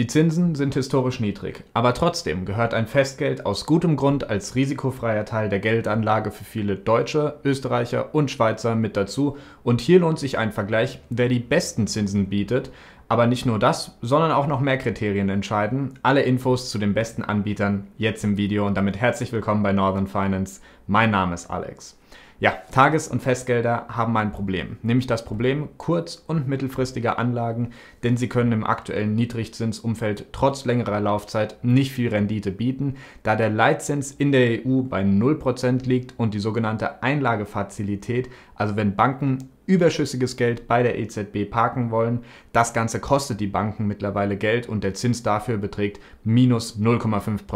Die Zinsen sind historisch niedrig, aber trotzdem gehört ein Festgeld aus gutem Grund als risikofreier Teil der Geldanlage für viele Deutsche, Österreicher und Schweizer mit dazu und hier lohnt sich ein Vergleich, wer die besten Zinsen bietet, aber nicht nur das, sondern auch noch mehr Kriterien entscheiden. Alle Infos zu den besten Anbietern jetzt im Video und damit herzlich willkommen bei Northern Finance. Mein Name ist Alex. Ja, Tages- und Festgelder haben ein Problem, nämlich das Problem kurz- und mittelfristiger Anlagen, denn sie können im aktuellen Niedrigzinsumfeld trotz längerer Laufzeit nicht viel Rendite bieten, da der Leitzins in der EU bei 0% liegt und die sogenannte Einlagefazilität, also wenn Banken überschüssiges Geld bei der EZB parken wollen. Das Ganze kostet die Banken mittlerweile Geld und der Zins dafür beträgt minus 0,5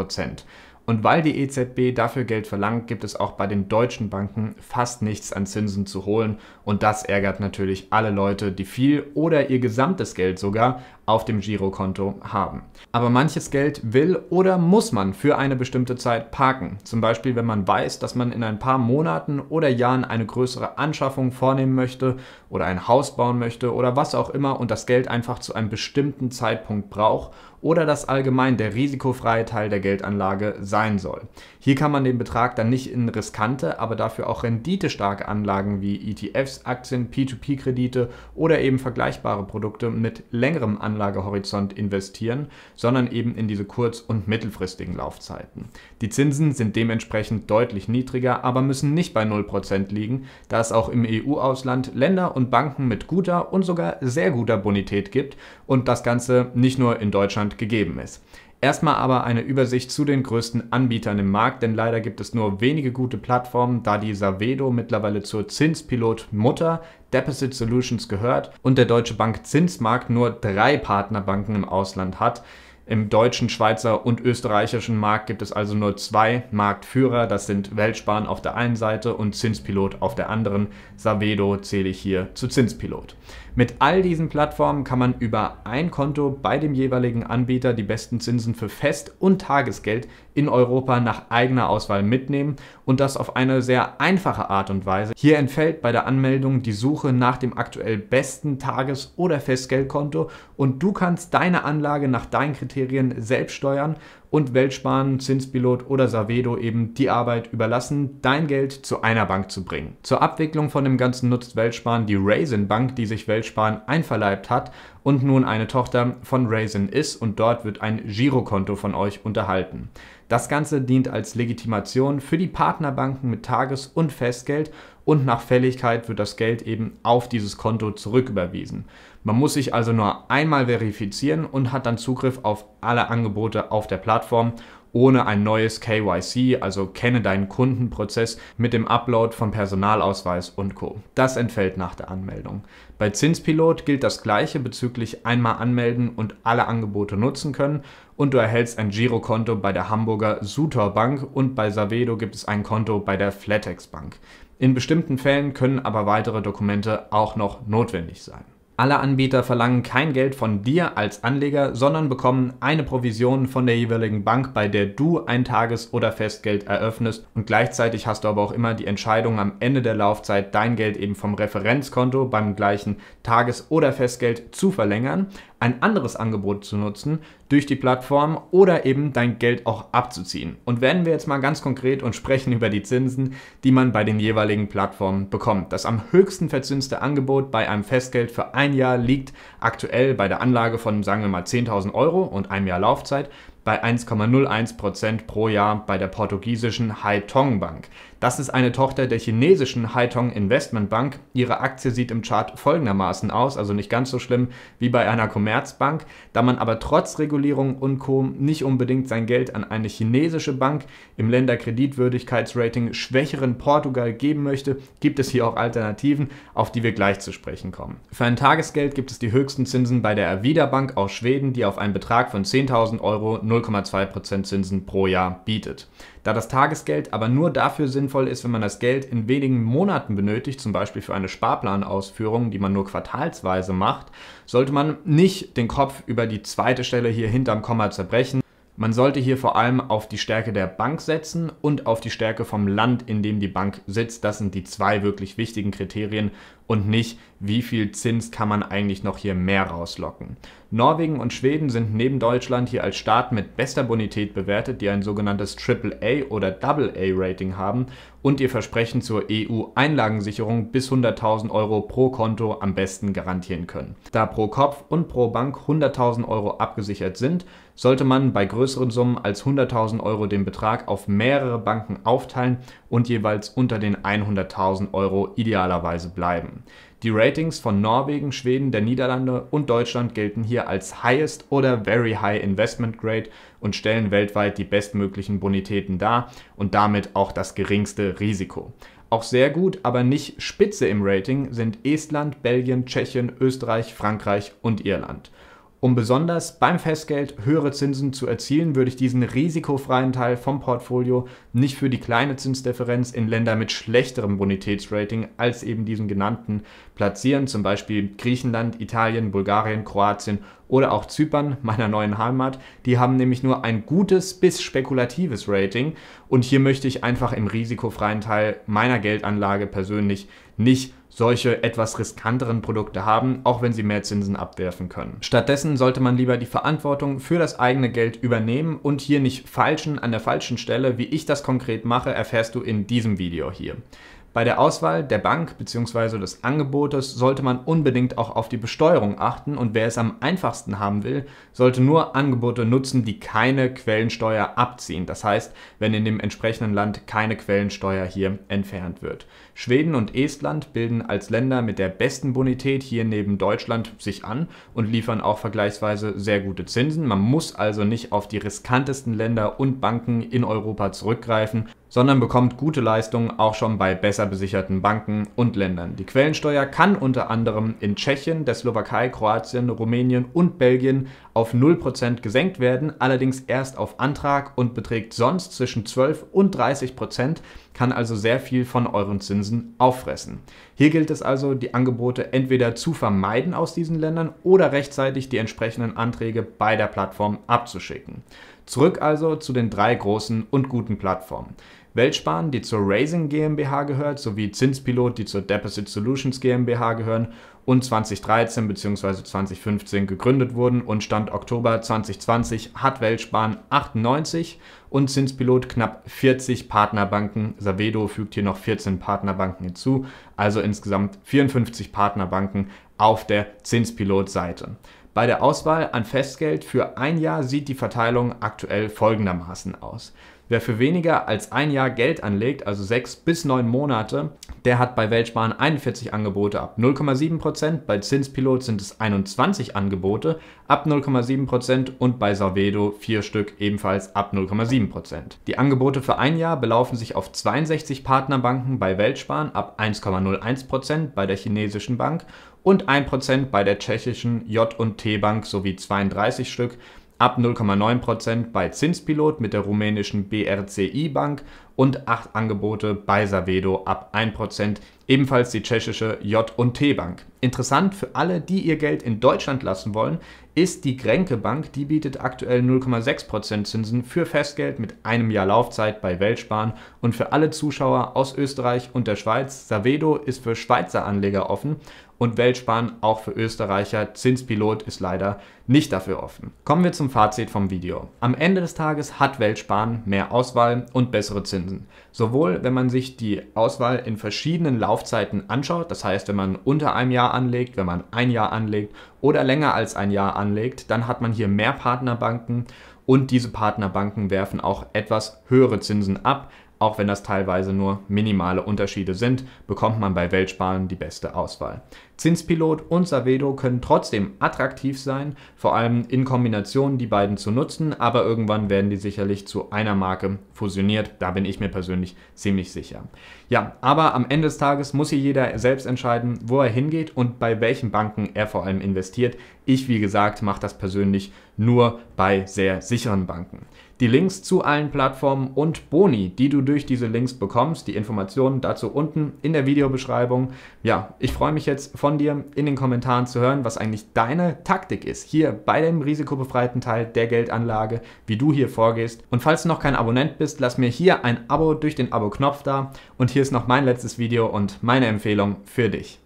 und weil die EZB dafür Geld verlangt, gibt es auch bei den deutschen Banken fast nichts an Zinsen zu holen. Und das ärgert natürlich alle Leute, die viel oder ihr gesamtes Geld sogar auf dem Girokonto haben. Aber manches Geld will oder muss man für eine bestimmte Zeit parken. Zum Beispiel, wenn man weiß, dass man in ein paar Monaten oder Jahren eine größere Anschaffung vornehmen möchte oder ein Haus bauen möchte oder was auch immer und das Geld einfach zu einem bestimmten Zeitpunkt braucht oder das allgemein der risikofreie Teil der Geldanlage sein soll. Hier kann man den Betrag dann nicht in riskante, aber dafür auch renditestarke Anlagen wie ETFs, Aktien, P2P-Kredite oder eben vergleichbare Produkte mit längerem Anlagen Anlagehorizont investieren, sondern eben in diese kurz- und mittelfristigen Laufzeiten. Die Zinsen sind dementsprechend deutlich niedriger, aber müssen nicht bei 0% liegen, da es auch im EU-Ausland Länder und Banken mit guter und sogar sehr guter Bonität gibt und das Ganze nicht nur in Deutschland gegeben ist. Erstmal aber eine Übersicht zu den größten Anbietern im Markt, denn leider gibt es nur wenige gute Plattformen, da die Savedo mittlerweile zur Zinspilot Mutter Deposit Solutions gehört und der Deutsche Bank Zinsmarkt nur drei Partnerbanken im Ausland hat. Im deutschen, Schweizer und österreichischen Markt gibt es also nur zwei Marktführer. Das sind Weltsparen auf der einen Seite und Zinspilot auf der anderen. Savedo zähle ich hier zu Zinspilot. Mit all diesen Plattformen kann man über ein Konto bei dem jeweiligen Anbieter die besten Zinsen für Fest- und Tagesgeld in Europa nach eigener Auswahl mitnehmen und das auf eine sehr einfache Art und Weise. Hier entfällt bei der Anmeldung die Suche nach dem aktuell besten Tages- oder Festgeldkonto und du kannst deine Anlage nach deinen Kriterien Kriterien selbst steuern und Weltsparen, Zinspilot oder Savedo eben die Arbeit überlassen, dein Geld zu einer Bank zu bringen. Zur Abwicklung von dem Ganzen nutzt Weltsparen die Raisin Bank, die sich Weltsparen einverleibt hat und nun eine Tochter von Raisin ist und dort wird ein Girokonto von euch unterhalten. Das Ganze dient als Legitimation für die Partnerbanken mit Tages- und Festgeld und nach Fälligkeit wird das Geld eben auf dieses Konto zurücküberwiesen. Man muss sich also nur einmal verifizieren und hat dann Zugriff auf alle Angebote auf der Plattform ohne ein neues KYC, also kenne deinen Kundenprozess mit dem Upload von Personalausweis und Co. Das entfällt nach der Anmeldung. Bei Zinspilot gilt das gleiche bezüglich einmal anmelden und alle Angebote nutzen können und du erhältst ein Girokonto bei der Hamburger Sutor Bank und bei Savedo gibt es ein Konto bei der Flatex Bank. In bestimmten Fällen können aber weitere Dokumente auch noch notwendig sein. Alle Anbieter verlangen kein Geld von dir als Anleger, sondern bekommen eine Provision von der jeweiligen Bank, bei der du ein Tages- oder Festgeld eröffnest und gleichzeitig hast du aber auch immer die Entscheidung am Ende der Laufzeit dein Geld eben vom Referenzkonto beim gleichen Tages- oder Festgeld zu verlängern ein anderes Angebot zu nutzen durch die Plattform oder eben dein Geld auch abzuziehen. Und werden wir jetzt mal ganz konkret und sprechen über die Zinsen, die man bei den jeweiligen Plattformen bekommt. Das am höchsten verzinste Angebot bei einem Festgeld für ein Jahr liegt aktuell bei der Anlage von, sagen wir mal, 10.000 Euro und einem Jahr Laufzeit bei 1,01% pro Jahr bei der portugiesischen Haitong Bank. Das ist eine Tochter der chinesischen Haitong Investment Bank. Ihre Aktie sieht im Chart folgendermaßen aus, also nicht ganz so schlimm wie bei einer Commerzbank, da man aber trotz Regulierung und Co. nicht unbedingt sein Geld an eine chinesische Bank im Länderkreditwürdigkeitsrating schwächeren Portugal geben möchte, gibt es hier auch Alternativen, auf die wir gleich zu sprechen kommen. Für ein Tagesgeld gibt es die höchsten Zinsen bei der Avida Bank aus Schweden, die auf einen Betrag von 10.000 Euro 0,2% Zinsen pro Jahr bietet. Da das Tagesgeld aber nur dafür sinnvoll ist, wenn man das Geld in wenigen Monaten benötigt, zum Beispiel für eine Sparplanausführung, die man nur quartalsweise macht, sollte man nicht den Kopf über die zweite Stelle hier hinterm Komma zerbrechen, man sollte hier vor allem auf die Stärke der Bank setzen und auf die Stärke vom Land, in dem die Bank sitzt. Das sind die zwei wirklich wichtigen Kriterien, und nicht, wie viel Zins kann man eigentlich noch hier mehr rauslocken. Norwegen und Schweden sind neben Deutschland hier als Staat mit bester Bonität bewertet, die ein sogenanntes AAA oder AA-Rating haben und ihr Versprechen zur EU-Einlagensicherung bis 100.000 Euro pro Konto am besten garantieren können. Da pro Kopf und pro Bank 100.000 Euro abgesichert sind, sollte man bei größeren Summen als 100.000 Euro den Betrag auf mehrere Banken aufteilen und jeweils unter den 100.000 Euro idealerweise bleiben. Die Ratings von Norwegen, Schweden, der Niederlande und Deutschland gelten hier als Highest oder Very High Investment Grade und stellen weltweit die bestmöglichen Bonitäten dar und damit auch das geringste Risiko. Auch sehr gut, aber nicht spitze im Rating sind Estland, Belgien, Tschechien, Österreich, Frankreich und Irland. Um besonders beim Festgeld höhere Zinsen zu erzielen, würde ich diesen risikofreien Teil vom Portfolio nicht für die kleine Zinsdifferenz in Länder mit schlechterem Bonitätsrating als eben diesen genannten platzieren, zum Beispiel Griechenland, Italien, Bulgarien, Kroatien oder auch Zypern, meiner neuen Heimat. Die haben nämlich nur ein gutes bis spekulatives Rating und hier möchte ich einfach im risikofreien Teil meiner Geldanlage persönlich nicht solche etwas riskanteren Produkte haben, auch wenn sie mehr Zinsen abwerfen können. Stattdessen sollte man lieber die Verantwortung für das eigene Geld übernehmen und hier nicht falschen an der falschen Stelle, wie ich das konkret mache, erfährst du in diesem Video hier. Bei der Auswahl der Bank bzw. des Angebotes sollte man unbedingt auch auf die Besteuerung achten und wer es am einfachsten haben will, sollte nur Angebote nutzen, die keine Quellensteuer abziehen. Das heißt, wenn in dem entsprechenden Land keine Quellensteuer hier entfernt wird. Schweden und Estland bilden als Länder mit der besten Bonität hier neben Deutschland sich an und liefern auch vergleichsweise sehr gute Zinsen. Man muss also nicht auf die riskantesten Länder und Banken in Europa zurückgreifen, sondern bekommt gute Leistungen auch schon bei besser besicherten Banken und Ländern. Die Quellensteuer kann unter anderem in Tschechien, der Slowakei, Kroatien, Rumänien und Belgien auf 0% gesenkt werden, allerdings erst auf Antrag und beträgt sonst zwischen 12 und 30%, kann also sehr viel von euren Zinsen auffressen. Hier gilt es also, die Angebote entweder zu vermeiden aus diesen Ländern oder rechtzeitig die entsprechenden Anträge bei der Plattform abzuschicken. Zurück also zu den drei großen und guten Plattformen. Weltsparen, die zur Raising GmbH gehört, sowie Zinspilot, die zur Deposit Solutions GmbH gehören und 2013 bzw. 2015 gegründet wurden und Stand Oktober 2020 hat Weltsparen 98 und Zinspilot knapp 40 Partnerbanken. Savedo fügt hier noch 14 Partnerbanken hinzu, also insgesamt 54 Partnerbanken auf der Zinspilot-Seite. Bei der Auswahl an Festgeld für ein Jahr sieht die Verteilung aktuell folgendermaßen aus. Wer für weniger als ein Jahr Geld anlegt, also sechs bis neun Monate, der hat bei Weltsparen 41 Angebote ab 0,7%, bei Zinspilot sind es 21 Angebote ab 0,7% und bei Salvedo vier Stück ebenfalls ab 0,7%. Die Angebote für ein Jahr belaufen sich auf 62 Partnerbanken bei Weltsparen ab 1,01%, bei der chinesischen Bank und 1% bei der tschechischen J&T Bank sowie 32 Stück, ab 0,9% bei Zinspilot mit der rumänischen BRCI Bank und 8 Angebote bei Savedo ab 1%, ebenfalls die tschechische J&T Bank. Interessant für alle, die ihr Geld in Deutschland lassen wollen, ist die Grenke Bank, die bietet aktuell 0,6% Zinsen für Festgeld mit einem Jahr Laufzeit bei Weltsparen und für alle Zuschauer aus Österreich und der Schweiz, Savedo ist für Schweizer Anleger offen und Weltsparen auch für Österreicher. Zinspilot ist leider nicht dafür offen. Kommen wir zum Fazit vom Video. Am Ende des Tages hat Weltsparen mehr Auswahl und bessere Zinsen. Sowohl wenn man sich die Auswahl in verschiedenen Laufzeiten anschaut, das heißt, wenn man unter einem Jahr anlegt, wenn man ein Jahr anlegt oder länger als ein Jahr anlegt, dann hat man hier mehr Partnerbanken und diese Partnerbanken werfen auch etwas höhere Zinsen ab. Auch wenn das teilweise nur minimale Unterschiede sind, bekommt man bei Weltsparen die beste Auswahl. Zinspilot und Savedo können trotzdem attraktiv sein, vor allem in Kombination die beiden zu nutzen, aber irgendwann werden die sicherlich zu einer Marke fusioniert, da bin ich mir persönlich ziemlich sicher. Ja, aber am Ende des Tages muss hier jeder selbst entscheiden, wo er hingeht und bei welchen Banken er vor allem investiert. Ich, wie gesagt, mache das persönlich nur bei sehr sicheren Banken die Links zu allen Plattformen und Boni, die du durch diese Links bekommst. Die Informationen dazu unten in der Videobeschreibung. Ja, ich freue mich jetzt von dir in den Kommentaren zu hören, was eigentlich deine Taktik ist hier bei dem risikobefreiten Teil der Geldanlage, wie du hier vorgehst. Und falls du noch kein Abonnent bist, lass mir hier ein Abo durch den Abo-Knopf da. Und hier ist noch mein letztes Video und meine Empfehlung für dich.